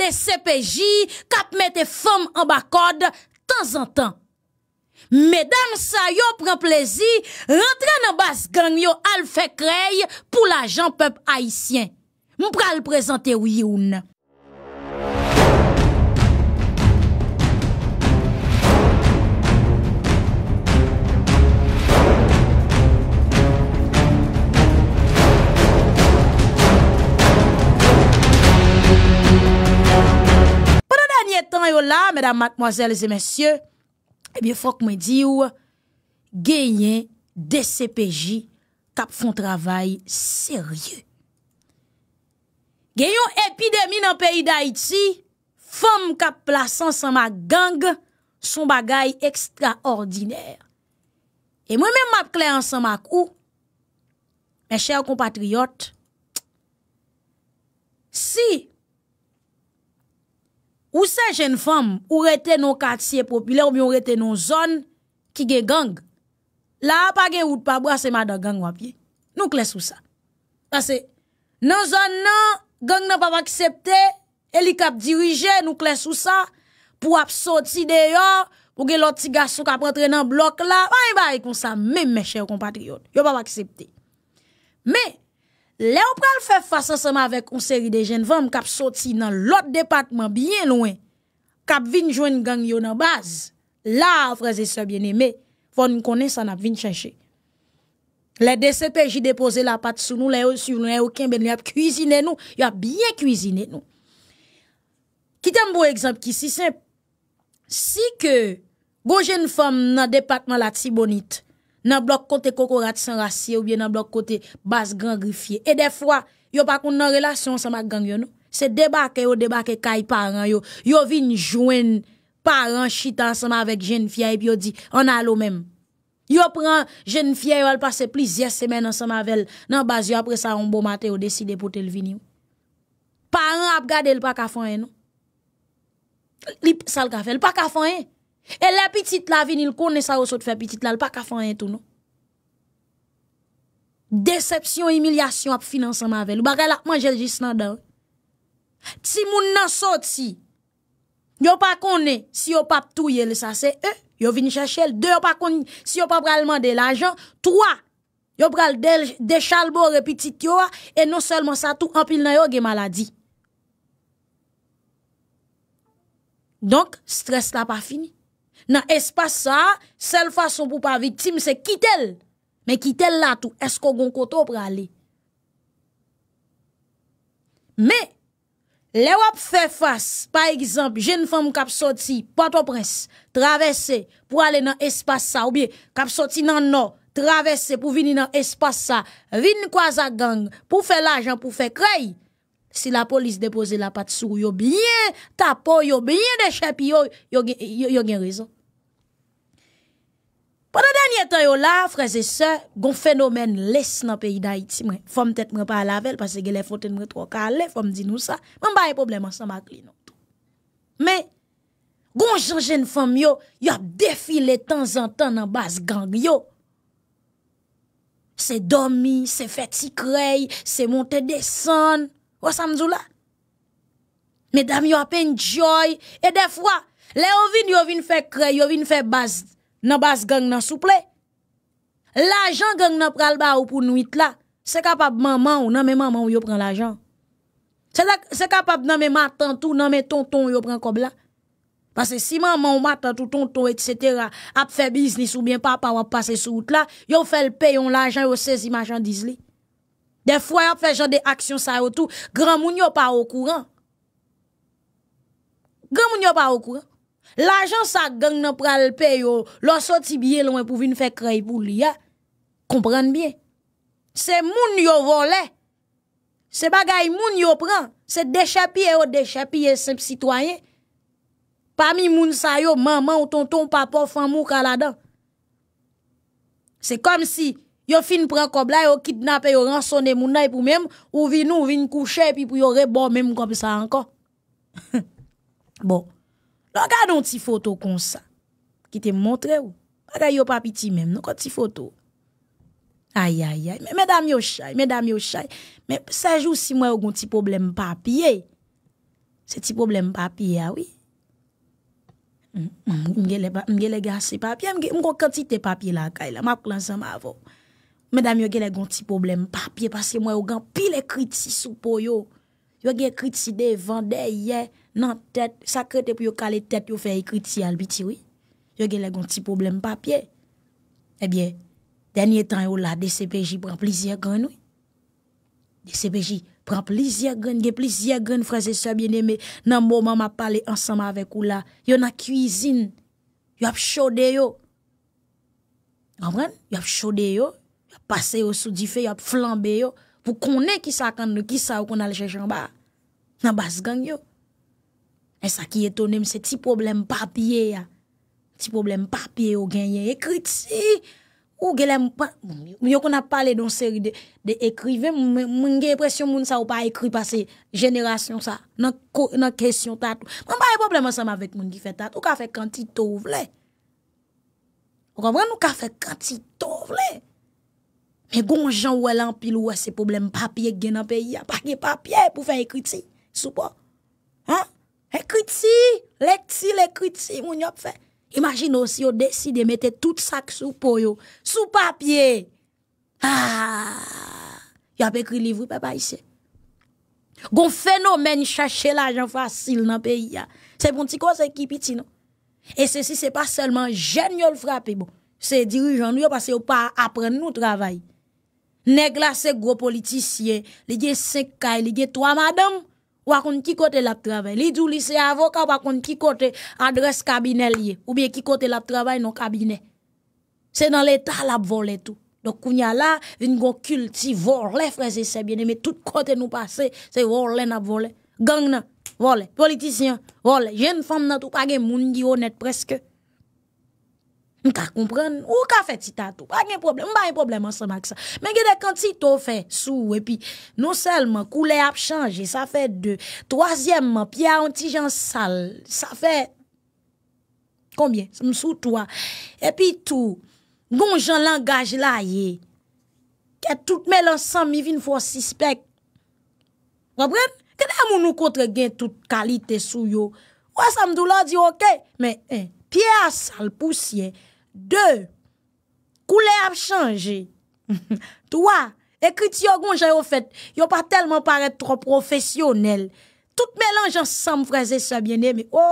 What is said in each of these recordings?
de sepeji kap mette fom an bakod tan zan tan. Medan sa yo pran plezi, rentran an bas gang yo al fe krey pou la jan pep aisyen. Mpral prezante wiyoun. Non. yo la, madame, mademoiselles et messieurs, ebyou eh fok mwen di ou genyen DCPJ kap fon travay serye. Genyon epidemine an peyi da iti, fom kap plasan san ma gang son bagay ekstra ordiner. E mwen men map klen san ma kou, men chè ou kompatriyot, si si Ou se jen fom ou rete nou katiye popile ou bi ou rete nou zon ki ge gang. La apage wout pabwa se mada gang wapye. Nou kles ou sa. Pase nan zon nan, gang nan pa pa aksepte, helikap dirije, nou kles ou sa, pou ap soti deyo, pou ge loti gasou kap rentre nan blok la, pa yon e bayi e kon sa, mè mè chè ou kompatryon. Yo pa pa aksepte. Mè, Le ou pral fe fasa seman avèk on seri de jen vèm kap soti nan lot depatman byen louen, kap vin jwen gang yo nan baz, la vreze sebyen eme, von konen san ap vin chenche. Bon bon le DCPJ depose la pat sou nou, le ou sou nou, le ou ken ben li ap kuzine nou, li ap byen kuzine nou. Kitèm bou ekzamp ki si senp, si ke bo jen fèm nan depatman la tibonit, nan blok kote kokorat san rasyen ou bien nan blok kote bas gangrifye. E defwa, yo pa koun nan relasyon sa ma gangyon nou. Se debake yo, debake kay paran yo. Yo vin jouen paran chitan sa ma vek jen fiyan epi yo di, an alo mem. Yo pran jen fiyan yo al pase plizye semen an sa ma vel nan bas yo apre sa oumbo mate yo deside pou tel vini. Paran ap gade l pa kafon en nou. Lip sal kafen, l pa kafon en nou. E le pitit la vin il kone sa yo sot fe pitit la, l pa ka fanyen tou nou. Deception, emilyasyon ap finanseman ve. Lou ba relakman jel jis nan da ou. Ti moun nan sot si. Yo pa kone si yo pa ptouye le sa se. Eu, yo vin chache el. De, yo pa kone si yo pa pral mande l ajan. Troa, yo pral de chalbo repitit yo a. E non selman sa tou anpil nan yo ge maladi. Donk, stres la pa fini. Nan espasa, sel fason pou pa vitim se kitel. Men kitel la tou, esko gon koto prale. Men, le wap fe fas, pa ekzamp, jen fom kap soti, pato pres, travese pou ale nan espasa, ou biye, kap soti nan no, travese pou vini nan espasa, vini kwa zak gang, pou fe lajan, pou fe krey, si la polis depose la pat sou, yo bie tapo, yo bie dechepi, yo gen rezon. Wot an danye tan yo la, freze se, gon fenomen les nan peyi da iti mwen. Fom tet mwen pa lavel, pase ge le fote mwen tro ka ale, fom di nou sa. Mwen baye problem ansan mak li nou tou. Men, gon janjen fom yo, yo ap defile tan zan tan nan bas gang yo. Se domi, se feti krey, se monte desan. Wot sa mzou la? Men dam yo apen joy, e defwa, le ovin yo vin fe krey, yo vin fe bas gang, nan bas gang nan souple. L'argent gang nan pral ba ou pour nuit là, c'est capable maman ou nan mais maman ou yo prend l'argent. C'est capable nan mais matin ou nan mais tonton yo prend comme là. Parce que si maman ou maman ou tonton etc. a fait business ou bien papa ou a passé sur route là, yo fait le paye on l'argent yo saisi marchandise li. Des fois y fait genre des actions ça tout, grand moun yo pas au courant. Grand moun yo pas au courant. L'ajan sa gang nan pralpe yo, lò sotibye lwen pou vin fè kray pou li ya. Komprenn biye. Se moun yo vole, se bagay moun yo pran, se dechapi yo, dechapi yo, sep sitwayen. Pamim moun sa yo, maman ou tonton, papa, famou, kaladan. Se kom si, yo fin pran koblay, yo kitnap, yo ransone, moun naye pou mèm, ou vin nou, ou vin kouchè, e pi pou yo rebò mèm kom sa ankon. Bò. Bon. Mwen akad nou ti foto kon sa, ki te mwontre ou. Mwen akad yo papi ti menm, nou kon ti foto. Ay, ay, ay, men mèdame yo chay, mèdame yo chay. Mè, sajou si mwen yo kon ti problem papye. Se ti problem papye, awi. Ah mwen mm, mm, mm, gen le gasi papye, mwen kon konti te papye lakay la. Mwen akad lansan mwen avon. Mèdame yo gen le kon ti problem papye, paske mwen yo gan pile kritis ou po yo. Yo ge ekritide, vandeye, nan tet, sakrete pou yo kale tet yo fe ekriti al biti wè. Yo ge legon ti problem papye. Ebyen, denye tan yo la DCPJ pran plizye gwen wè. DCPJ pran plizye gwen, ge plizye gwen frase se bieneme nan mou mama pale ansama avek ou la. Yo na kuisine, yo ap chode yo. Anwen, yo ap chode yo, yo ap pase yo sou di fe, yo ap flambe yo. pou konen ki sa kan de ki sa ou kon al chech an ba, nan bas gang yo. E sa ki etonem se ti problem papye ya, ti problem papye yo genye ekrit si, ou gelem pa, yo kon ap pale don seri de ekrive, moun gen presyon moun sa ou pa ekri pa se jenerasyon sa, nan kesyon tatou. Moun pa e problem an seman vek moun ki fe tatou, ka fe kantito ou vle. Moun kon vren nou ka fe kantito ou vle. Men goun jan wè lan pil wè se problem papye gen nan peyi ya. Pakye papye pou fè ekwiti sou po. Ha? Ekwiti! Lekti, lekwiti moun yop fè. Imagino si yo desi de mette tout sak sou po yo. Sou papye! Ha! Yop ekwili vwi pepa yise. Gon fenomen chache la jan fasil nan peyi ya. Se bon ti kwa se ekwiti no? E se si se pa selman jen yo lwrapi bo. Se diri jan yop ase yo pa apren nou travayi. Nèg la c'est gros politicien, li cinq 5 il y a 3 madame. ou à qui côté la travail. Il dit c'est avocat, ou à qui côté adresse cabinet ou bien qui côté la travail non cabinet. C'est dans l'état la volé tout. Donc a là, une gon culture voler frères et sœurs bien-aimés, tout côté nous passer, c'est voler n'a voler. Gang n'a voler, politicien, voler, jeune femme n'a tout pas monde moun qui honnête presque. M ka kompren, ou ka fè ti tatou. M ba yon problem an sa mak sa. Men genè kanti tou fè sou, epi nou selman koule ap chanje, sa fè dè. Troasyemman, piya an ti jan sal, sa fè... Konbyen, m sou towa. Epi tou, ngon jan langaj la ye, ke tout men lansan mi vin fò sispek. Wabren? Kèdè amoun nou kontre gen tout kalite sou yo? Ou asam dou la di ok? Men, eh, piya sal pousye, De, koule ap chanje. Touwa, ekrit yo gon oh, oh, jan yo fet, yo pa telman paret tro profesyonel. Tout me lan jan sam fraze sa biene, me o,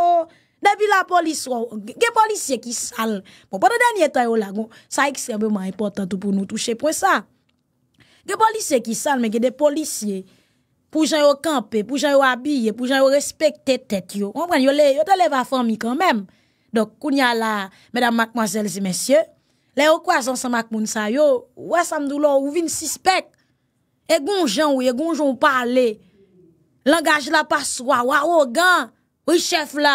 debi la polis yo, ge polisye ki sal. Bon, pote denye tan yo la, gon, sa ekstremement importantou pou nou touche pou sa. Ge polisye ki sal, men gen de polisye pou jan yo kampe, pou jan yo abye, pou jan yo respekte tet yo. Yo te lev a fomi kan menm. Dok, kounya la, mèdam, makmwazèl, zi mèsyè, lè yo kwa zan sa makmwoun sa, yo, wè samdou lo, ouvin sispek, e goun jen wè, e goun jen wè pale, langaj la pa swa, wè wò gan, wè chef la,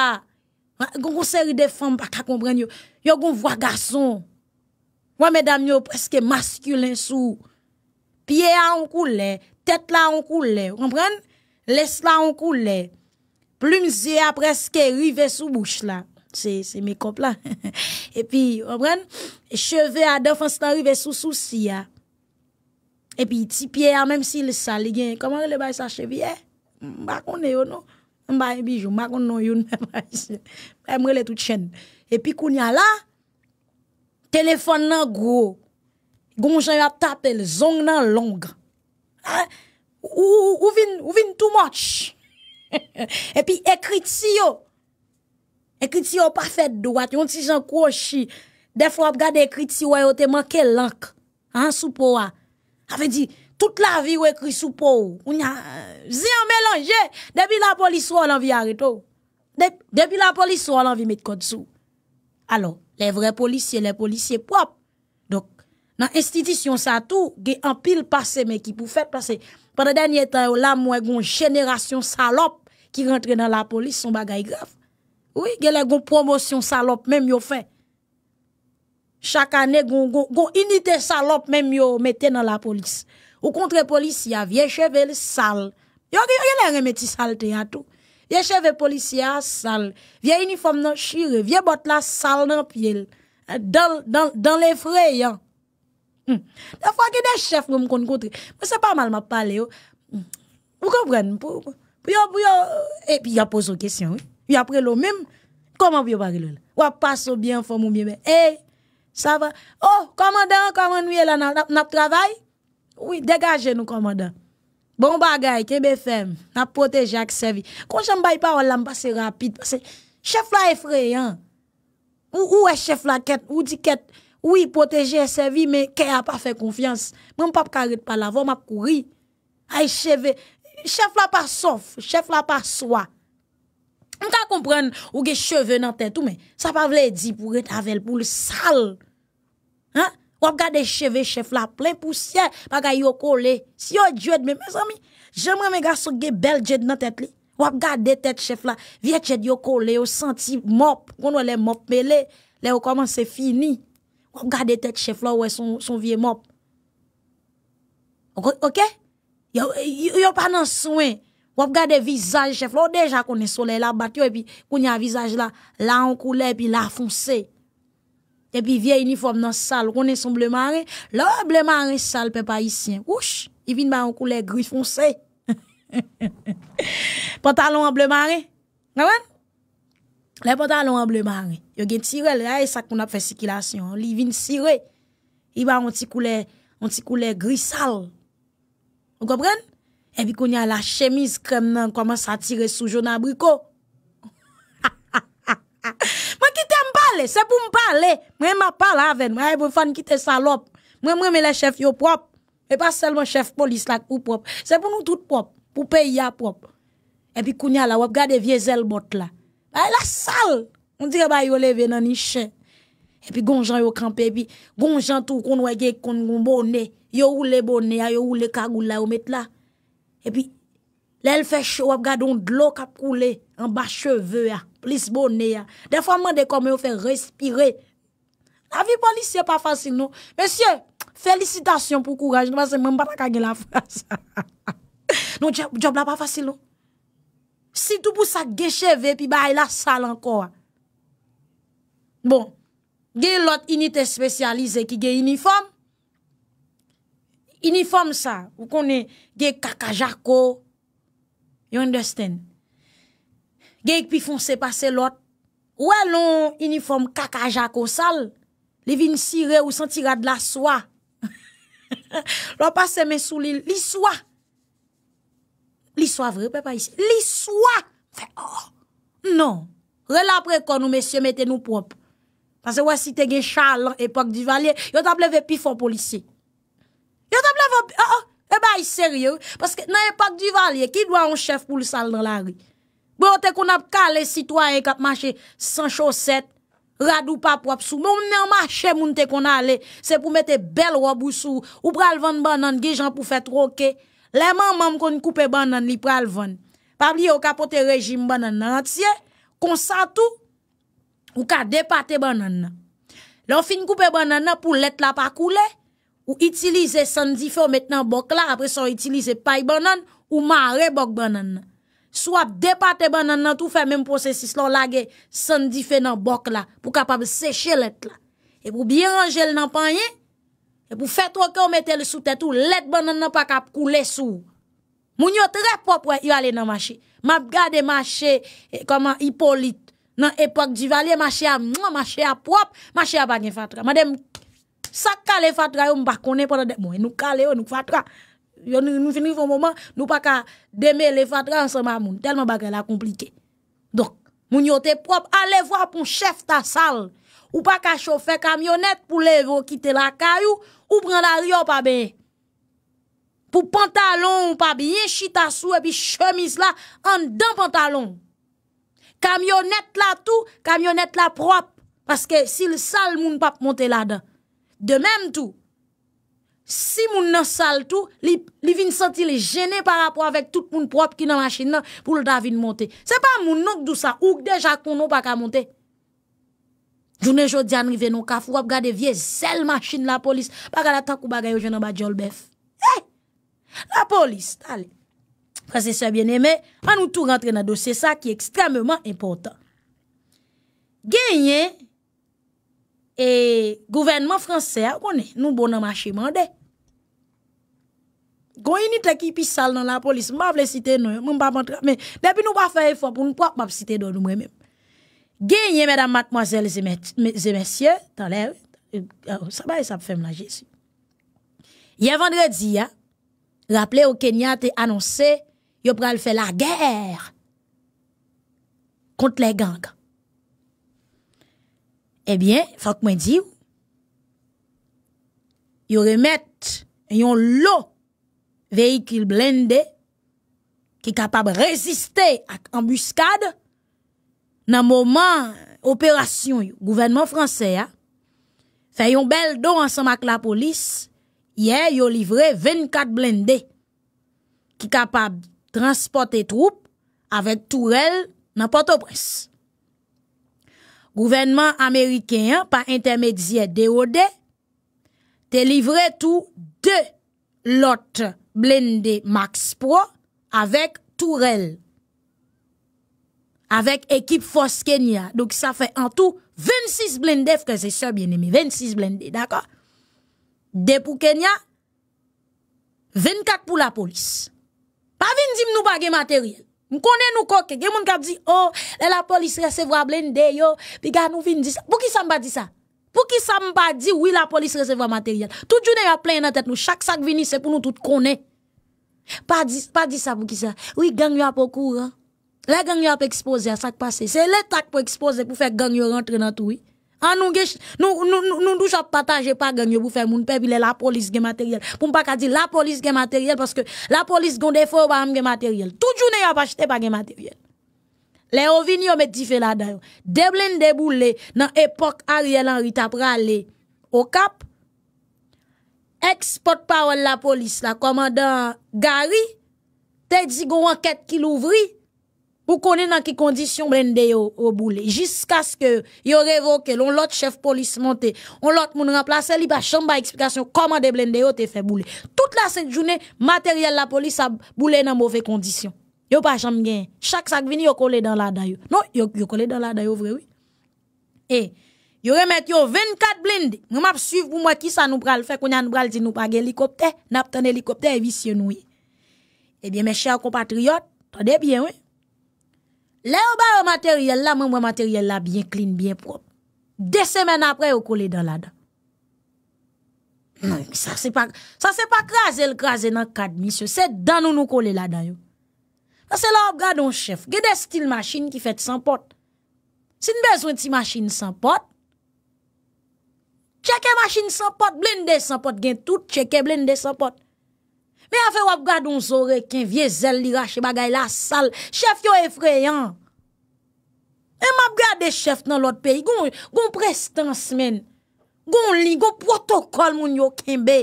wè goun kousèri defan, baka kompren yo, yo goun vwa gason, wè mèdam yo, preske maskulin sou, piye a an koule, tèt la an koule, kompren, lès la an koule, plüm zi a preske rive sou bouch la, Se mekop la. E pi, wabren, cheve adofan stari ve sou sou si ya. E pi tipye ya, menm si le sali gen, koman re le bay sa cheve ya? Mba kon yo nou. Mba yon bijou, mba kon nou yon. E mre le tout chen. E pi koun ya la, telefon nan gro, goun jan ya tap el, zong nan long. Ou vin too much? E pi ekrit si yo, Ekriti yo pa fèd doat, yon ti jan kou o shi. Def wap gade ekriti wè yo te manke lank. An sou pou wè. Afè di, tout la vi wè ekriti sou pou wè. Ou nya, zi an mèlanje. Depi la polis wè wè nan vi harito. Depi la polis wè wè nan vi met kòd sou. Alo, lè vre polisye, lè polisye pop. Dok, nan institisyon sa tou, ge an pil pase me ki pou fèt pase. Pwede denye tan yo la mwen goun jeneration salop ki rentre nan la polis son bagay graf. Oui, il y a une promotion salope même yo fait. Chaque année, gon gon unité salope même yo mette dans la police. Ou contre police, il y a vieux cheveux sale. Yo yo la remeti saleté à hein, tout. Vieux cheveux policiers sale, vieux uniforme non chire, vieux botte là sale dans pied. Dans dans dans les frais. Hein. Hmm. Des Hmm. Da des chefs des chefs pou pas mais mal ma parlé. Oh. Hmm. Vous comprenez? pour puis et puis yo, y a poso Oui? Ou apre lo mim, koman biyo bagi loun? Ou ap paso byen, fomou byen? Hey, sa va? Oh, komandan, koman nouye la nap travay? Oui, degaje nou, komandan. Bon bagay, kebe fem, nap poteje ak sevi. Kon jen bayi pa ou lam basi rapide. Chef la e frey, an. Ou ou e chef la ket, ou di ket? Oui, poteje sevi, men ke a pa fe konfians. Mwen pa p karit pa lavo, map kouri. Ay cheve, chef la pa sof, chef la pa swa. M ka kompren ou ge cheve nan tèt ou men. Sa pa vle di pou retavel pou le sal. Ha? Wap gade cheve chef la plen poussye. Paka yo kole. Si yo djoued men. Men sami. Jemre men gase ge bel djet nan tèt li. Wap gade tèt chef la. Vye tèt yo kole. Yo senti mop. Kon wale mop me le. Le yo koman se fini. Wap gade tèt chef la wè son vie mop. Ok? Yo pan nan souen. Wap gade visage, chef là déjà déjà soleil soleil la bat yo, puis y a visage là la en Et puis la foncé Et vie uniforme nan sal, sale, son bleu son la bleu maré bleu sal pe pa haïtien. Ouch, il vin ba gris foncé. gris foncé. pantalon bleu bleu mare, Le pantalon en bleu maré. yo gen tire là et ça qu'on a fait circulation il vient sire, il va an ti un un petit gris sal. Ou E pi kounya la chemise krem nan koman sa tire soujou nan abriko. Mwen kite mpale, se pou mpale. Mwen mpale aven, mwen a yon fan kite salop. Mwen mwen me la chef yo prop. E pa selman chef polis la koup prop. Se pou nou tout prop, pou peyi ya prop. E pi kounya la wap, gade viezel bot la. La sal. Mwen dire ba yon leve nan ishe. E pi gonjan yo kampe bi. Gonjan tou kon wage kon yon bonne. Yo ou le bonne, yo ou le kagou la omet la. E pi, lè l fè chou ap gade un dlo kap koule, an ba cheve a, plis bonè a. De fwa mwen de komè ou fè respire. La vi polisye pa fasil nou. Mèsyè, felicitasyon pou kouraj. Mèsyè, mè mbata kage la fase. Nou, job la pa fasil nou. Si tou pou sa gecheve, pi ba a ila sal anko a. Bon, gen lot inite spesyalize ki gen uniform. Uniform sa, ou konen, ge kaka jako, you understand? Ge ek pi fon se pase lot, ou elon uniform kaka jako sal, li vin sire ou sentira de la swa. Lo passe men sou li, li swa. Li swa vre, pe pa isi. Li swa! Fè, oh, non. Rel apre kon ou mesye mette nou prop. Pase wè si te gen chal, epok di valye, yo tap leve pi fon polisiye. Yo tap leve, oh, oh, e ba yi serye, paske nan yi pak di valye, ki dwa yon chef pou li sal nan la ri? Bo te kon ap kale sitwa e kap mache san choset, rad ou pa prop sou, moun men yon mache moun te kon ale, se pou mete bel wabou sou, ou pralvan ban nan, gijan pou fe troke, lèman mam kon koupe ban nan li pralvan, pabli yo kapote rejim ban nan nan, an tse, konsa tou, ou ka depate ban nan nan. Lon fin koupe ban nan nan, pou let la pa koule, Ou itilize sandife ou met nan bok la, apres an itilize pay banan ou mare bok banan nan. Swap depate banan nan tou fè mèm prosesis lò lage sandife nan bok la pou kapab seche let la. E pou biye range l nan panye, e pou fet wakè ou mette l sou tèt ou let banan nan pakap koule sou. Moun yo tre pop wè yò alè nan machè. Mab gade machè eh, koman hipolite nan epok di valè, machè a prop, machè a bagen fatra. Made mkoum. ça kale fatra fatras mba konen pendant des mois. Nous kale yo, nous fatra. Yo nous, nous finissons au moment, nous pas qu'à démêler fatra ensemble à moun. Tellement bagay la compliqué. Donc, moun yo te propre, allez voir pour chef ta salle. Ou pas qu'à chauffer camionnette pour les quitter la caillou, ou prendre la rio pas bien. Pour pantalon ou pas bien, chita sou et puis chemise là, en dans pantalon. Camionnette là tout, camionnette là propre. Parce que si le sale moun pas monter là-dedans, De menm tou, si moun nan sal tou, li vin santi li jene par rapport avèk tout moun prop ki nan masjine nan pou loda vin monte. Se pa moun nouk dou sa, ouk deja konon pa ka monte. Jounen jodi anrive nan kafou, wap gade vie zel masjine la polis, pa gade takou bagay yo jene ba djolbef. Eh! La polis, tale. Kwa se se biene me, an nou tou rentre nan dosye sa ki ekstrememan impotant. Genyen, Et gouvernement français, a est nous bon mache mande. Gon unité qui pis sale dans la police, m'a vle citer nous m'a pas montrer mais depuis nous pas faire effort pour nous propre m'a citer dans nous même. Gagné mesdames mademoiselles et messieurs, dans euh, euh, ça va ça fait la Jésus. Hier vendredi hein, rappelez au Kenya t'a annoncé yo pral faire la guerre contre les gangs eh bien, faut que moi dise, yo remettre un lot véhicule blindé qui capable résister à embuscade dans moment opération gouvernement français a fait un bel don ensemble avec la police hier ont livré 24 blindés qui capable transporter troupes avec tourelle dans Port-au-Prince Gouvernement Ameriken, pa intermedie DOD, te livre tou 2 lotte blinde Max Pro avèk tourel. Avèk ekip fos Kenya. Dok sa fè an tou 26 blinde fke se sè bien emi. 26 blinde, d'akor. De pou Kenya, 24 pou la polis. Pa vin dim nou bagè materyel. M konen nou koke, gen moun ka di, oh, la polis resevwa blende yo, pi ga nou fin di sa, pou ki sa mba di sa? Pou ki sa mba di, oui la polis resevwa materyal, tout jounen ya plen nan tet nou, chak sak vinise pou nou tout konen Pa di sa pou ki sa, oui gang yo apokouran, la gang yo ap expose a sak pase, se le tak pou expose pou fek gang yo rentre nan toui A ah, nou nou do ch ap pataje pa genye ou fe moun pebi le la polis gen materyel. Pou m pa ka di la polis gen materyel parce ke la polis gonde fo pa gen materyel. Tout jou ne yon pachete pa gen materyel. Le ovin yo mettji fe la dayon. De blen debul le nan epok arielan ri tapra le okap. Ex potpawal la polis la komandant gari te dzi goun anket ki louvri lupo. pour kone dans quelles conditions blende au boulé jusqu'à ce que yo révoqué l'on l'autre chef police monté on l'autre moun remplacer li pa chambre explication comment de blende yo te fait bouler toute la cette journée matériel la police a boulé dans mauvaises conditions yo pas jamais rien. chaque sac vini yo collé dans la yo non yo yo collé dans la yo vrai oui et Yo remet yo 24 blindés. Nous m'a suivre pour moi qui ça nous pral faire qu'on a nous pral dit nous pas hélicoptère, n'a pas hélicoptère et vicieux nous. Eh bien mes chers compatriotes, attendez bien oui. Lè ou bar materyèl la, mèm mèm materyèl la, byen klin, byen prop. De semen apre, ou kole dan lada. Sa se pa krasè l krasè nan kad, misyo. Se dan ou nou kole lada yo. Sa se la ou gade ou chef. Gede stil machine ki fèt san pot. Sin bezwen ti machine san pot. Cheke machine san pot, blende san pot. Gen tout cheke, blende san pot. Me afe wap gade onzore ken vie zel li rache bagay la sal, chef yo efreyan. E map gade chef nan lot peyi, goun prestan semen, goun li, goun protokol moun yo ken be.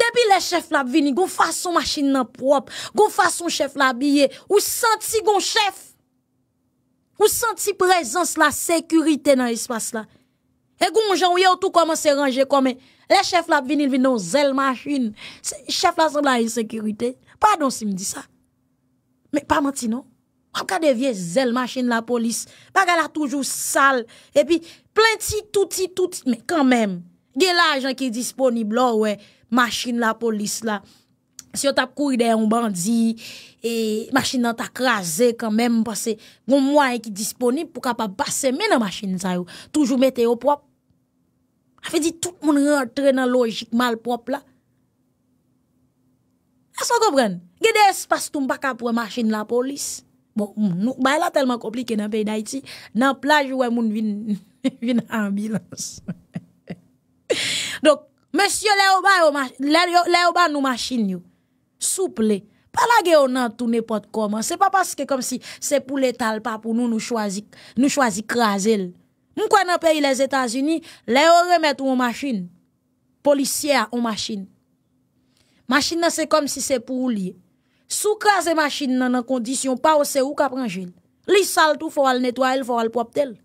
Depi le chef la bini, goun fason masin nan prop, goun fason chef la biye, ou santi goun chef, ou santi prezans la sekurite nan espas la. E goun joun yow tout koman se range koman. Le chef lap vinil vin nou zel machin. Chef la san la e sekirite. Pardon si mi di sa. Me pa manti nou. Ape ka devye zel machin la polis. Bagala toujou sal. E pi plenti touti touti. Me kanmen. Ge la ajan ki disponiblo we. Machin la polis la. Si yo tap kou ide yon bandi. E machin nan tak raze kanmen. Mwen mwen mwen mwen mwen mwen mwen mwen mwen. Mwen mwen mwen mwen mwen mwen mwen mwen. Mwen mwen mwen mwen mwen mwen mwen mwen mwen. Mwen mwen mwen mwen mwen mwen mwen mwen m Afe di tout moun rentre nan logik malprop la. Aso gopren? Gede espas toumbaka pou yon e masjine la polis? Bon, bay la telman komplike nan pey da iti. Nan plaj ou yon moun vin an bilans. Dok, monsiou le oban nou masjine yo. Souple. Par la geyo nan toune potkoman. Se pa paske kom si se pou le talpa pou nou nou chwazi krasel. Moun kwa nan peyi les Etats-Unis, le yo remet ou an masjine. Polisye a an masjine. Masjine nan se kom si se pou ou liye. Sou kaze masjine nan an kondisyon pa ou se ou kap ranjine. Li sal tou fwa al netwael fwa al pop tel.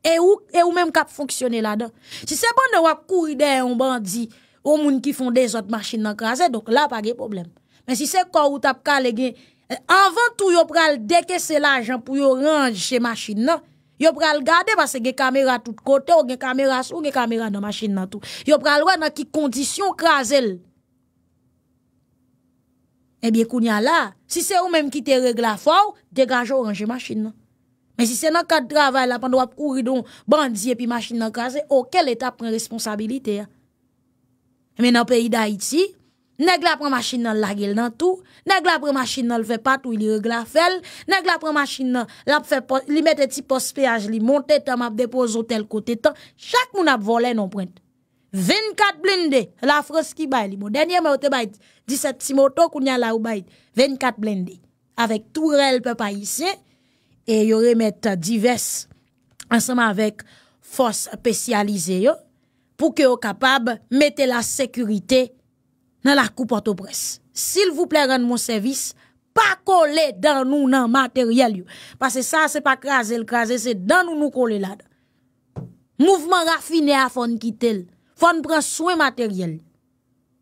E, e ou menm kap fonksyone la dan. Si se ban de wap kou ide an ban di, ou moun ki fon de zot masjine nan kaze, dok la pa ge problem. Men si se kwa ou tap kale gen, eh, avan tou yo pral deke se la jan pou yo ranjie masjine nan, Yo pral garder parce que caméra tout côté, ou gen caméra sous, des caméras dans machine dans tout. Yo pral wè dans qui condition krasel. Eh bien kounya là, si c'est vous même qui te règle la fort, dégage la machine Mais si c'est dans cadre de travail là pendant ou courir donc bandit et puis machine nan krasé, auquel état prend responsabilité. Hein? Mais dans le pays d'Haïti, Neg la prema chine nan l lage l nan tou, neg la prema chine nan l ve pat ou li regla fel, neg la prema chine nan li mette ti pospeaj li, monte tan map depo zotel kote tan, chak moun ap vole non prente. 24 blinde, la froski bay li, moun denye mwote bay di set si moto kou nyan la ou bay, 24 blinde, avek tou rel pe pa isye, e yore mette divers, ansama avek fos spesyalize yo, pou ke yo kapab mette la sekurite yo, dans la coupe port au S'il vous plaît, rendez mon service, pas coller dans nous dans matériel parce que ça c'est pas craser le craser c'est dans nous nous coller là. Mouvement raffiné à fond quitter. Fon prendre soin matériel.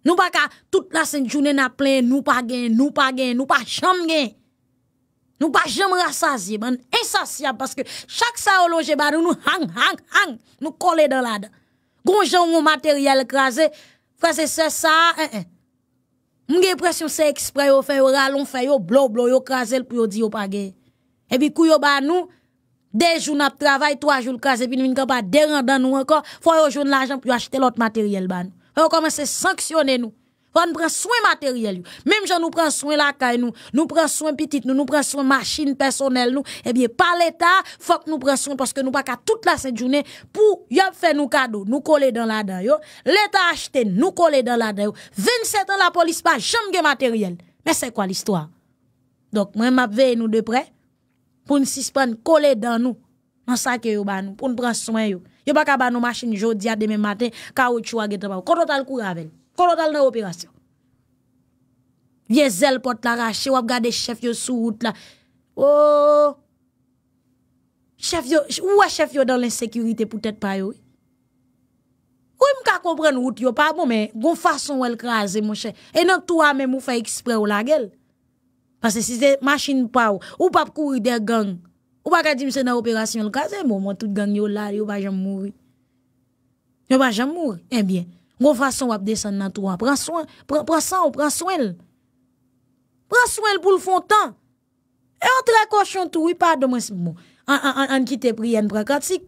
Nous pas toute la sainte journée n'a plein nous pas gain, nous pas gain, nous pas jamais gain. Nous pas jamais rassasié, sommes insatiable parce que chaque ça au loger nous hang hang hang, nous coller dans là. Gonjon mon matériel crasé Fase se sa, en en. Moun gen presyon se ekspre yo fe, yo ralon fe, yo blo blo, yo kaze l pou yo di yo page. E bi kou yo ban nou, de joun ap travay, to a joun kaze, pi nou vin ka pa deran dan nou ankon, fwa yo joun la jan pou yo achete lot materyel ban. Fwa yo kame se sanksyone nou. On prend soin matériel. Même j'en nous prend soin la caille nous, nous prend soin petite nous, nous prend soin machine personnelle nous. Eh bien, par l'État, faut que nous prenons soin parce que nous pas qu'à toute la cette journée pour y faire nous cadeaux, nous coller dans la dent L'État acheté nous coller dans la dent 27 ans la police pas jamais matériel. Mais c'est quoi l'histoire? Donc, moi, m'a veille nous de près pour nous suspendre coller dans nous, dans ça que yo nous, pour nous prendre soin yo. Yo pas qu'à ba nous machine jodi à demain matin, ka à Quand on t'a le courage avec. Kolon dal nan operasyon. Vye zel pot la rache, wap gade chef yo sou wout la. Oh! Ou wè chef yo dan l'insekurite pou tèt pa yo? Ou wè mka kompren wout yo? Pa bon, mwè, goun fason wè l'kaze, mwen chè. E nan tou a mè mwè fè ekspre wè la gel. Pase si zè machin pa wè, ou pap kouri der gang. Ou baka di mse nan operasyon l'kaze, mwè mwè tout gang yo lade, yo wajan mwou. Yo wajan mwou, e eh mbyen. Gon façon va descendre dans tout, prends soin, prends soin, prends soin. Prends soin pour le fontan. Et entre la cochon tout, oui, pardon, moi, bon. en quitte prie on prend pratique.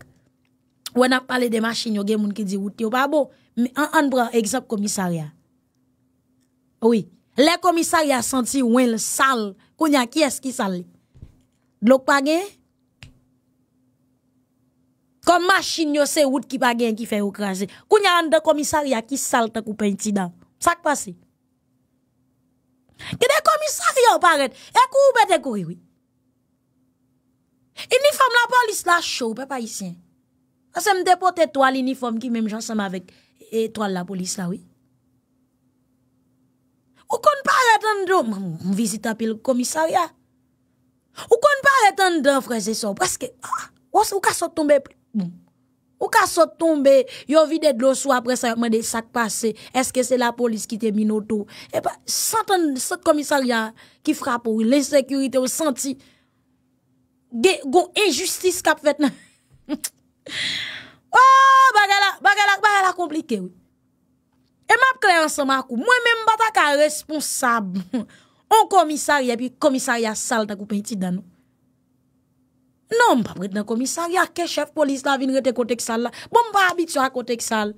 on a parlé des machines, il y a des gens qui disent, pas bon. Mais on prend exemple commissariat. Oui. Les commissariats senti, le sale. Qu'on qui est-ce qui sale? L'autre pas Kon machine yo se wout ki pa gen ki fe ukraze. Kou nyan an de komisaria ki salte kou penti dan. Sa kwa se? Kede komisaria ou paret? E kou ou bete kou iwi? Uniform la polis la chou pe pa isyen. Ase m depote to al uniform ki mèm jansèm avèk eto al la polis la wè. Ou kon paret an drom? M vizita pil komisaria. Ou kon paret an drom freze so? Preske, ou ka so tombe pli? Bon. Ou ka sot tombe, yo vide dlo sou apre sa man de sak pase, eske se la polis ki te minoto E eh pa santan sot komisarya ki frap ou, l'insekurite ou santi Ge, go, e justis kap fet nan Ou, oh, bagala, bagala, bagala komplike ou E map kre ansama kou, mwen men mbata ka responsab On komisarya, pi komisarya sal tak ou penti dan nou Non, m pa bret nan komisaryak, ke chef polis la vin rete kotek sal la, bon m pa abit yo a kotek sal.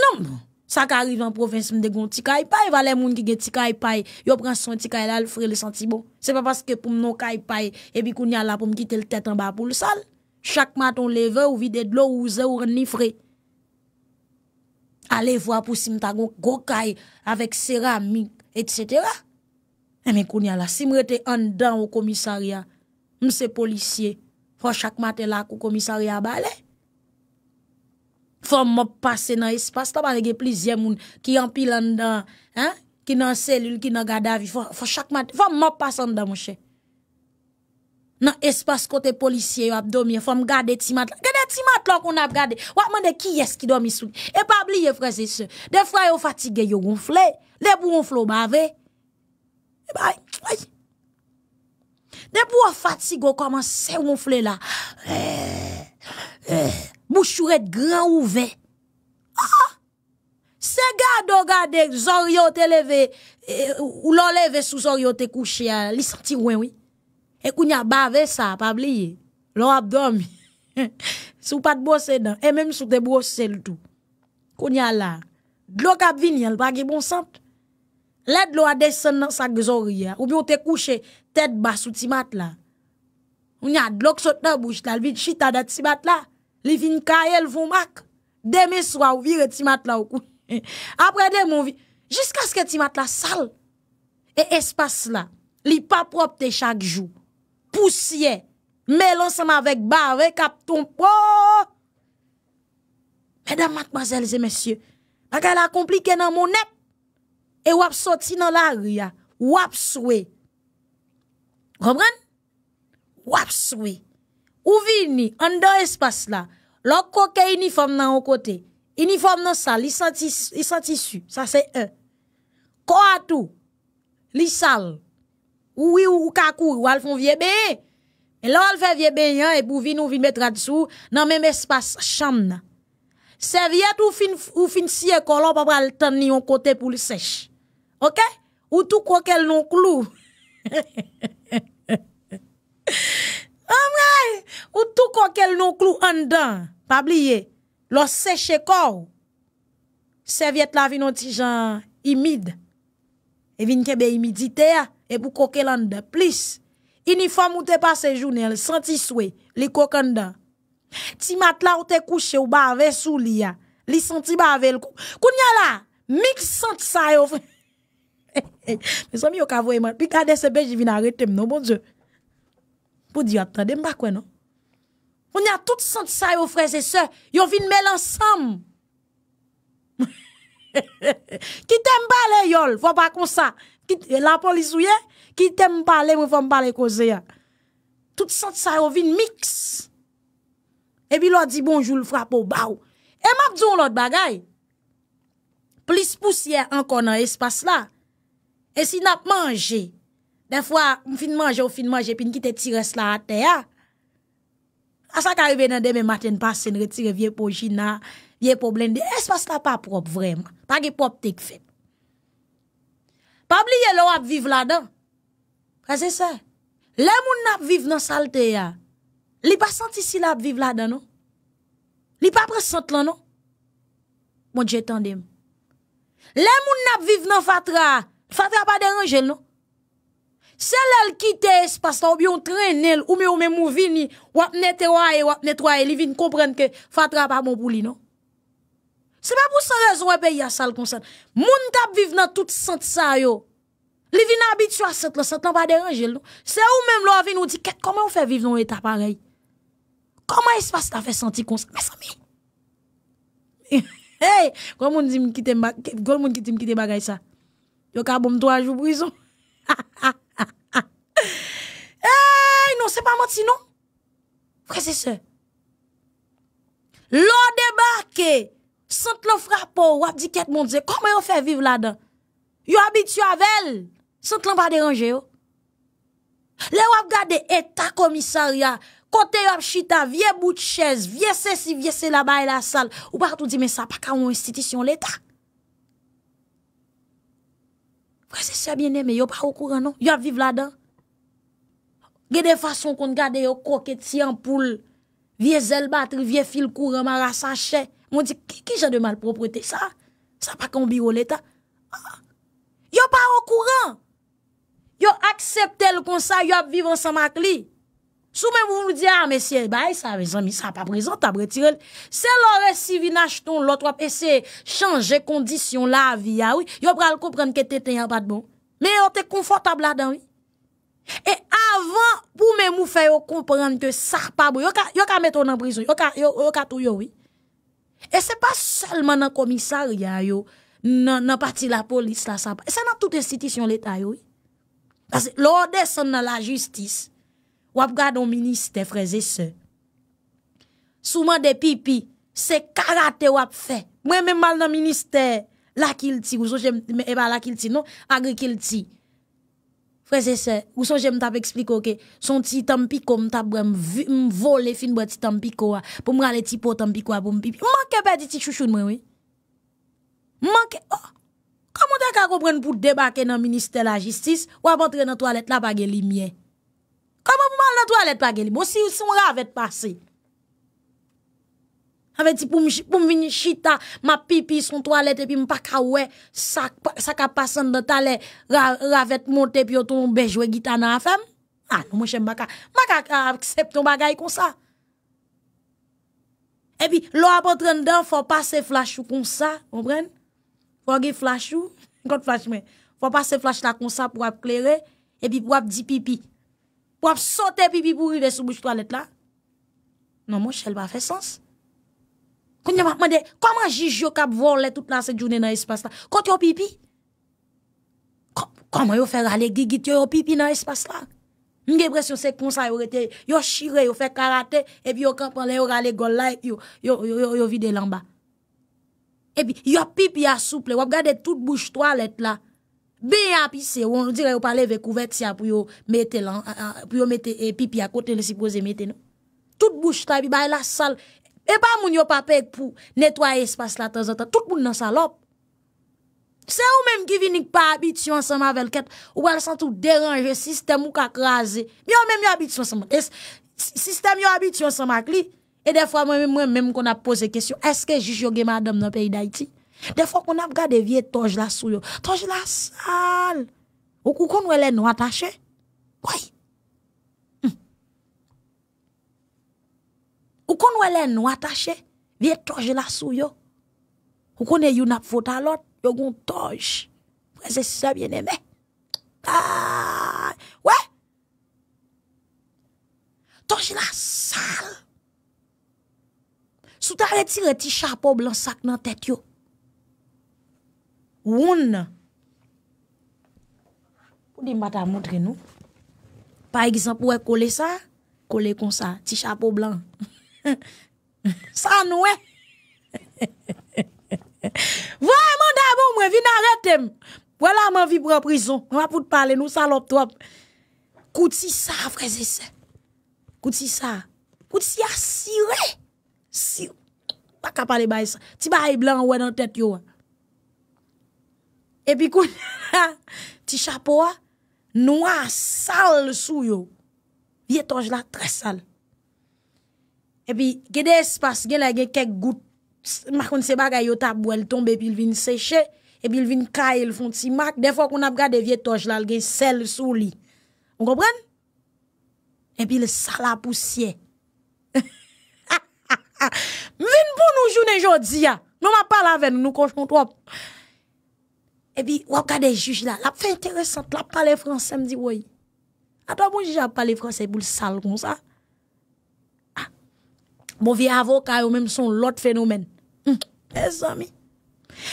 Non, sa ka arrive an provins m de gon tikaipay, vale moun ki ge tikaipay, yo pran son tikaipay la, l fre le santi bon. Se pa paske pou m nou kaipay, ebi kouni ala pou m kite l tete an ba pou l sal. Chak maton leve ou vide dlo ou ze ou renifre. Ale vwa pou si m ta gon gokay avek sera, mink, etsetera. Emen kouni ala, si m rete an dan ou komisaryak, Mse polisye, fwa chakmate la kou komisari ya bale. Fwa mwop pase nan espas. Taba rege plizye moun ki yon pilan dan, ki nan selil, ki nan gada vi. Fwa chakmate, fwa mwop pase an dan mwoshe. Nan espas kote polisye yo ap domye, fwa mwob gade timat. Gade timat lak ou nap gade. Wakman de ki yes ki domi sou. E pa bli ye freze se. De fra yo fatige yo gonfle. Le bou gonfle ou bave. E ba, oi, oi. De pou ou fatigo koman se ou moun fle la. Bouchouret eh, eh, gran ouve. Ah, ah. Se gado gade zoryote leve, eh, ou lo leve sou zoryote kouche, li santi wè wè. E kounya bave sa, pa bliye. Lo wap domi. Sou pat bose dan, e menm sou te bose loutou. Kounya la. Glok ap vin yal bagi bon santou. led lo a desen nan sa gezori ya, ou bi yo te kouche, ted bas ou ti mat la. Ou nyad, lok sot nan bouj la, li vit chita da ti mat la, li vin ka el vou mak, deme swa ou vire ti mat la ou kou. Apre de moun vi, jiska skè ti mat la sal, e espas la, li pa propte chak jou, pousye, melonsan ma vek ba, vek ap ton po. Medan mat bazelze, mesye, a gala komplike nan moun ep, Et wap sorti nan la ria, wap swe. Kompren? Wap swe. Ou vini, an de espace la, Lok koke uniforme nan kote, Uniforme nan sal, li senti li su, sa se e. Ko atou, li oui ou kakou, ou kakou, fon vie et et al vous e vini ou vini metra nan Serviette ou fin, fin siye kolon pas tan ni côté kote pou le Ok? Ou tou kokel non klou. Ou tou kokel non klou an dan. Pabliye. Lo seche kou. Serviet la vin an ti jan imid. E vin kebe imidite ya. E pou kokel an dan. Plis. Inifam ou te pase jounen. Santiswe. Li kokel an dan. Ti matla ou te kouche ou ba ave sou li ya. Li santi ba ave l kou. Kou nyan la. Mik santi sa yo fwen. Pe sa mi yo kavoy man Pi kade sebe jivin arretem nou bon diyo Po diyo atade mbakwe nou On yon tout sent sa yo freze se Yon vin mel ansam Ki tem pale yon Fwa pa kon sa La polis ouye Ki tem pale mwen fwa pale kose ya Tout sent sa yo vin mix Ebi lor di bonjou l frapo E map zon lor bagay Plis pousye ankon an espas la E si nap manje, den fwa m fin manje ou fin manje, pin ki te tire sla ate ya, asan ka yu ben nan deme maten pasen, retire vie pou jina, vie pou blende, e se pa sla pa prop vreman, pa ge prop tek fet. Pa bli ye lo ap viv la dan, kwa se se, le moun nap viv nan salte ya, li pa santisi la ap viv la dan nou, li pa pre sant lan nou, moun dje tan deme. Le moun nap viv nan fatra, Fatra pa deranjel nou? Se lèl kite espasta ou biyon trenel Ou mi ou mi mou vini Wap netwaye, wap netwaye Li vin komprenke fatra pa moun pou li nou? Se pa pou sa rezon wè e pe yasal konsen Moun tap viv nan tout sent sa yo Li vin abitua set la Sent nan pa deranjel nou? Se ou mèm lò avin ou di Kèt koman ou fè viv nan etaparey? Koman espasta fè senti konsen? Mè sa mè yon? Hey! Gòl moun di mkite bagay sa? Yo ka bom 3 jours prison. Eh, non, c'est pas menti non. Frère c'est ça. L'on débarqué, sans le frappe, ou oh, a dit mon Dieu, comment on fait vivre là-dedans? Yo habitué avec elle, sans l'on pas déranger yo. Le wap gade état commissariat, côté yo chita, vieux bout de chaise, vieux ceci, vieux c'est là-bas la salle, ou pas tout dit mais ça pas qu'à une institution l'État. Franses non? se a bien eme, yo pa ou kouran nou? Yo ap vive la dan? Ge de fason kon gade yo koke ti an poule, vie zel batre, vie fil koure, mara san chè. Mon di, ki jade mal proprete sa? Sa pa kon biwole ta? Yo pa ou kouran? Yo aksepte l kon sa, yo ap vive an sa makli? Sou même vous me dire ah monsieur bah ça mes amis ça pas présent t'as retiré c'est l'heure si vous n'achetez l'autre c'est changer condition la vie ah oui y'a pas le comprendre que vous en hein, pas bon mais on êtes confortable là dedans oui et avant pour même vous faire comprendre que ça pas bon y'a y'a qu'à mettre en prison y'a qu'à y'a qu'à tout oui et c'est pas seulement dans commissariat yo non parti de la police là ça c'est dans toute institution l'état oui parce que l'ordre descend dans la justice Wap gwa do minister, freze se. Souman de pipi, se karate wap fe. Mwen men mal nan minister, lakil ti, ou son jem e non? tap ekspliko ke, son ti tampiko m tap brem, m vole fin bwa ti tampiko wa, pou m gwa le ti pot tampiko wa pou m pipi. Mmanke bè di ti chouchoun mwen we. Mmanke, oh, kaman de kakopren pou debake nan minister la jistis, wap atre nan toalet la bagye li mye. Kama pou mal nan toalet pa geli? Bon, si yon ravet pase. A ve di pou m vini chita, ma pipi yon toalet, epi m pa ka we, sa ka pasan de tale, ravet monte, pi otou m bejwe gita nan a fem. A, ah, nou m wè chèm baka. M a ka aksept yon bagay kon sa. Epi, lò apotren dan, fò pase flashou kon sa, kompren? Fò gè flashou, fò pase flash la kon sa, pou ap klerè, epi pou ap di pipi. wap sote pipi pou rive sou bouj toalet la. Non, moun chèl pa fè sens. Kounye mwen mwen de, koman jiji yo kap vore le tout nan se jounen nan espas la? Kont yo pipi? Koman yo fè rale gigit yo yo pipi nan espas la? Mwen gen presyon se konsa yo rete, yo shire yo fè karate, epi yo kap anle yo rale gol la, yo vide lan ba. Epi yo pipi ya souple, wap gade tout bouj toalet la. Be yon apise, woun dire yon pale ve kouvet siya pou yon mette lan, euh, euh, pou yon mette euh, pipi akote non. le si pose mette nan. Tout bouche tabi, bay la sal, e pa moun yon papeg pou netwaye espase la tenzata, tout moun nan salop. Se ou menm ki vinik pa abit yon sama velket, ou wèl sentou deranje, sistem ou kak raze, mi yon menm yon abit yon sama, sistem yon abit yon sama kli, e defwa mwen menm mwenm kon ap pose kesyon, eske jish yoge madam nan peyi da iti? Defon kon ap gade vie toj la sou yo. Toj la sal. Ou kon wè lè nou atache? Koy. Ou kon hmm. wè lè nou atache? Vie toj la sou yo. Ou kon e yon ap fota lot? Yo goun toj. Wè se se biene me. Ah, wè. Toj la sal. Sou ta re ti re ti cha po blan sak nan tet yo. Woun. Pwede mbata mwotre nou? Par egizan pou we kole sa? Kole kon sa. Ti chapo blan. San nou we? Vwa mwen dabou mwen. Vi nan retem. Pwela mwen vi pou reprizon. Mwen pou te pale nou salop twap. Kouti sa freze se. Kouti sa. Kouti sa siri. Siri. Pak apale bay sa. Ti bay blan wè nan tèt yo wè. Epi koun, ti chapo a, nou a sal sou yo. Vye toj la, tre sal. Epi, gede espas gen la gen kek gout. Makon se ba gaya yo ta bwel tombe, epi lvin seche, epi lvin kaye lfon ti mak. Defon koun ap gade vye toj la, gen sel sou li. Mwen kompren? Epi l sal a pousye. Mwen pou nou jounen jodi a. Mwen ma pala ven, nou koush moun twop. Et puis, on regarde les juges là. La fait intéressante, la parle français, me dit oui. Attends, moi j'ai juge a parlé français pour le sale comme ça. Ah. Mon vieux avocat, ou même son l'autre phénomène. Hum. amis.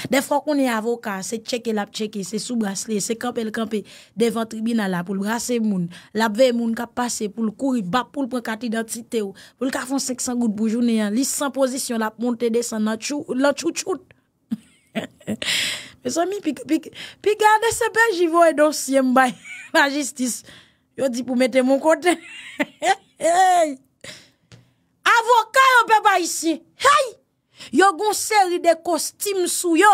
Des fois qu'on est avocat, c'est checker la checker, c'est sous bracelet, c'est camper le camper devant tribunal là pour le brasser moun, la veille moun qui passer pour le courir bas pour le prendre carte d'identité ou pour le faire 500 gouttes pour journée, hein. li sans position la monter descendre la chou la chouchoute. E so mi pi gade sepe jivo e dosye mbay. Majistis. Yo di pou mette mwen kote. Avokay yo pepa isi. Hay! Yo goun seri de kostim sou yo.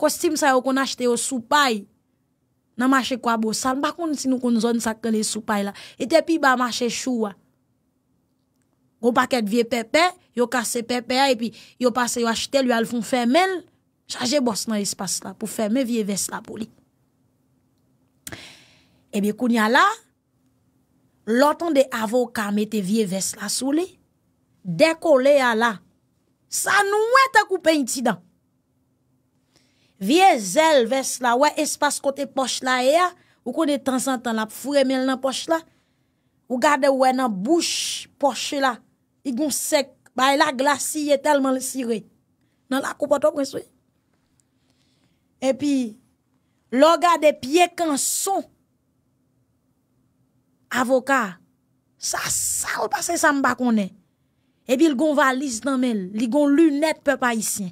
Kostim sa yo kon ashte yo soupay. Nan mache kwa bosa. Mpa kon si nou kon zon sakke le soupay la. E te pi ba mache chouwa. Goun paket vie pepe. Yo kase pepe a. E yo pase yo ashte li alfon femen. Chaje bos nan espas la pou fèmè vie ves la pou li. Ebe eh koun ya la, loton de avoka mette vie ves la sou li, deko le ya la. Sa nou wè te koupè yon ti dan. Vie zèl ves la, wè espas kote poch la e ya, wè koun de tan san tan la pou fure mel nan poch la, wè gade wè nan bouch poch la, i goun sek, bay e la glas siye telman si re. Nan la koupa to mwen sou e. Epi, loga de pye kanson, avoka, sa sa ou pase samba konen. Epi, l gon valise nan men, l gon lunet pe pa isyen.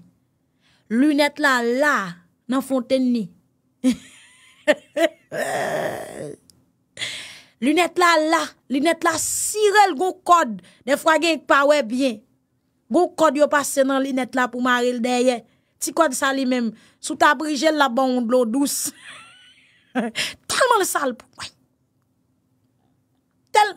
Lunet la la nan fonten ni. Lunet la la, lunet la sirel gon kod, ne fwa genk pa we bien. Gon kod yo pase nan lunet la pou mare l deye. Ti kwa di sa li menm, sou ta abrije la ban ond lo douz. Talman le sal pou. Tel,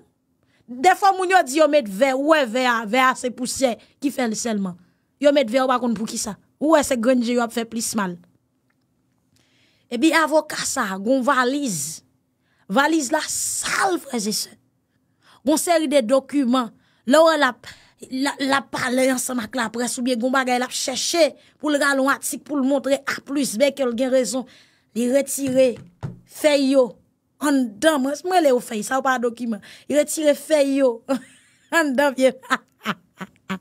defon moun yo di yo met ve, ou e ve a, ve a se pou se, ki fe le selman. Yo met ve ou bakon pou ki sa, ou e se grenje yo ap fe plis mal. Ebi avokasa, goun valiz, valiz la sal freze se. Goun seri de dokumen, lor la pe. la pale yon samak la apre soubyen goun bagay la ap chèche pou l ralou atik pou l montre ap plus be kèl gen rezon li retire feyo an dan mwen se mwen le ou feyo sa ou pa a dokiman li retire feyo an dan ha ha ha ha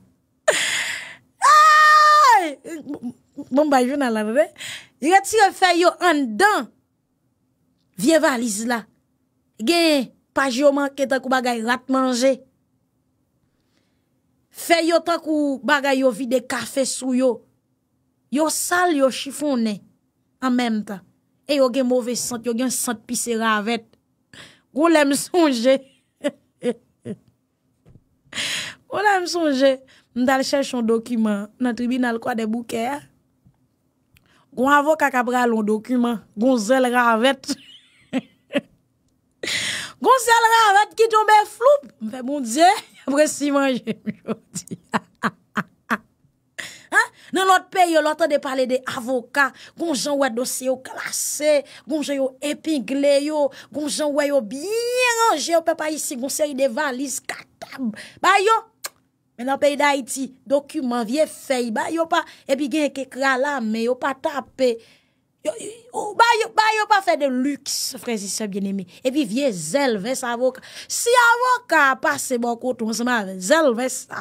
aaaaaa moun bajou nan la bebe li retire feyo an dan vie valiz la gen paje yo man kèta kou bagay rat manje Fè yo ta kou bagay yo vide kafe sou yo. Yo sal yo chifounen. An menm ta. E yo gen mouve sant. Yo gen sant pisera avet. Gou lèm sonje. Gou lèm sonje. M dal chèch yon dokumen. Nan tribunal kwa de bouker. Gou avok akabra yon dokumen. Gonzel ravet. Gonzel ravet ki jombe flou. M fè bon diye. Apre siman jen jodi. Nan lot pe yo, lot an de pale de avoka. Gon jen wè dosye yo kalase. Gon jen yo epigle yo. Gon jen wè yo biy enjè. Yo pe pa yisi. Gon jen yi de valiz katab. Bayo, menan pe yi da iti. Dokuman, vie fey. Bayo pa epiglen ke kralame. Yo pa tape. Ou ba yo, ba yo oh, bah, bah, frère, de bien aimé. Et puis vieux zelves avocat. Si avocat passe bon se temps, zelves ça.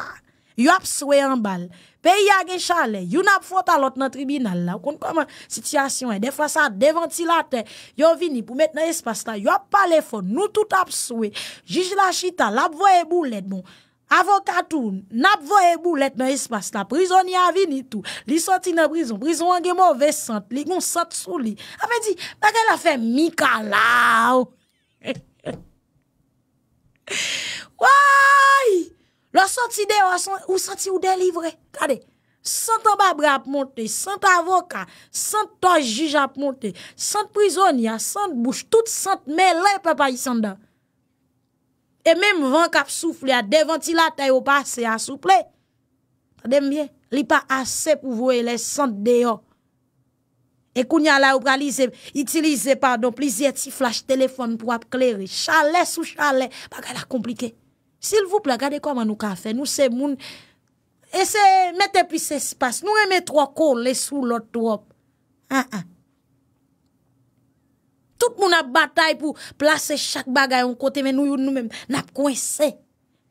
Yo ap swe en bal. Pe yage chale, yo nap photo dans nan tribunal la. comment situation est. Hein. Des fois ça, des devantilate, yo vini pou met dans espas là. Yo ap les fonds. Nous tout ap swe. Jij la chita, la ap voye boulet bon. Avoka tou, nap vo e bou let nan espas la, prizoni avini tou, li soti nan prizon, prizon an gen mou ve sant, li goun sant sou li. Ape di, baken la fe mika la ou. Woy, la soti de ou, soti ou delivre, kade, santi baba ap monte, santi avoka, santi tojji ap monte, santi prizoni a, santi bouch, tout santi me le pe pa yisanda. E menm vank ap soufli a devanti la tay ou pa se asouple. Ademye? Li pa ase pou vwe le sant deyo. E kounya la ou pa li se itilize pardon, plizye ti flash telefon pou ap kleri. Chalè sou chalè. Ba gada komplike. Sil vou ple gade koman nou ka fe. Nou se moun. E se mette pi se spas. Nou eme trokou le sou lotrop. An ah, an. Ah. Tout moun ap batay pou plase chak bagay yon kote men nou yon nou men ap kwen se.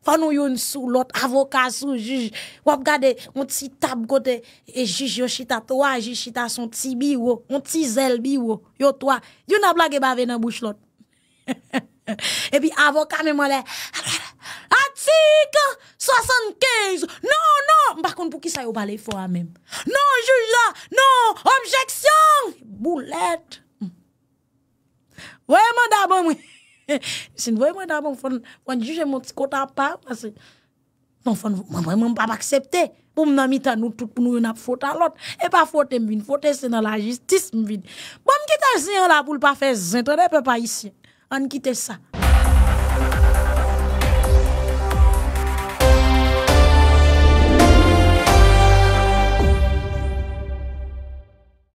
Fa nou yon sou lot avokat sou juj. Wap gade yon ti tab kote e juj yon chita towa, yon chita son ti bi wo, yon ti zel bi wo, yo towa. Yon ap lage bave nan bouch lot. E pi avokat men mwen le, atik, sasanken, non, nou nou, mbakoun pou ki sa yon bale fwa men. Nou juj la, nou, objeksyon, boulete. Voye mwen dabon mwen Voye mwen dabon mwen fwane juje mwen ti kota pa Mwen non, fwane mwen mwen pa pa aksepte Pou mwen amita nou tout nou yon ap fwote alot E pa fwote mwen fwote se nan la jistis mwen Pou bon, mwen kite azi an la pou l pa fe Zintane pe pa isi An kite sa